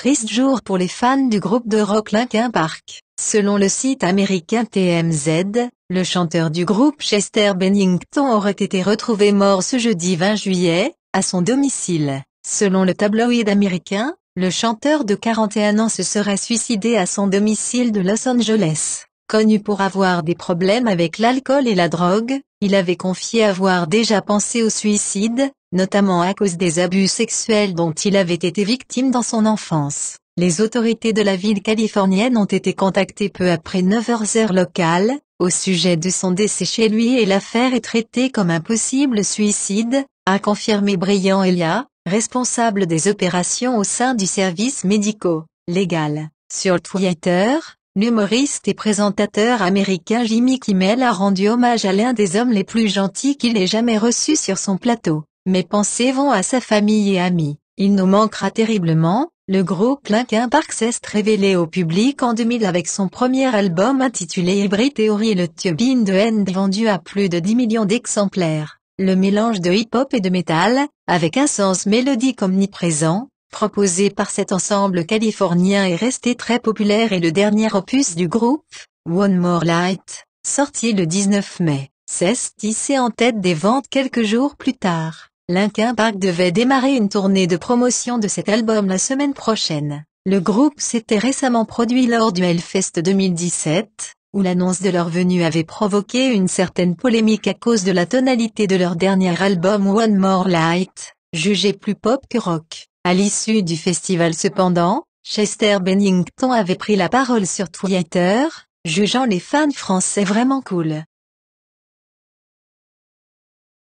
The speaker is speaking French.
Triste jour pour les fans du groupe de rock Linkin Park. Selon le site américain TMZ, le chanteur du groupe Chester Bennington aurait été retrouvé mort ce jeudi 20 juillet, à son domicile. Selon le tabloïd américain, le chanteur de 41 ans se serait suicidé à son domicile de Los Angeles. Connu pour avoir des problèmes avec l'alcool et la drogue, il avait confié avoir déjà pensé au suicide, notamment à cause des abus sexuels dont il avait été victime dans son enfance. Les autorités de la ville californienne ont été contactées peu après 9h heure locale, au sujet de son décès chez lui et l'affaire est traitée comme un possible suicide, a confirmé Brian Elia, responsable des opérations au sein du service médico-légal. Sur Twitter, L'humoriste et présentateur américain Jimmy Kimmel a rendu hommage à l'un des hommes les plus gentils qu'il ait jamais reçu sur son plateau. Mes pensées vont à sa famille et amis. Il nous manquera terriblement, le gros clinquin Sest révélé au public en 2000 avec son premier album intitulé Hybrid Theory et le tube In End vendu à plus de 10 millions d'exemplaires. Le mélange de hip-hop et de métal, avec un sens mélodique omniprésent, proposé par cet ensemble californien est resté très populaire et le dernier opus du groupe, One More Light, sorti le 19 mai, s'est tissé en tête des ventes quelques jours plus tard. Linkin Park devait démarrer une tournée de promotion de cet album la semaine prochaine. Le groupe s'était récemment produit lors du Hellfest 2017, où l'annonce de leur venue avait provoqué une certaine polémique à cause de la tonalité de leur dernier album One More Light, jugé plus pop que rock. À l'issue du festival cependant, Chester Bennington avait pris la parole sur Twitter, jugeant les fans français vraiment cool.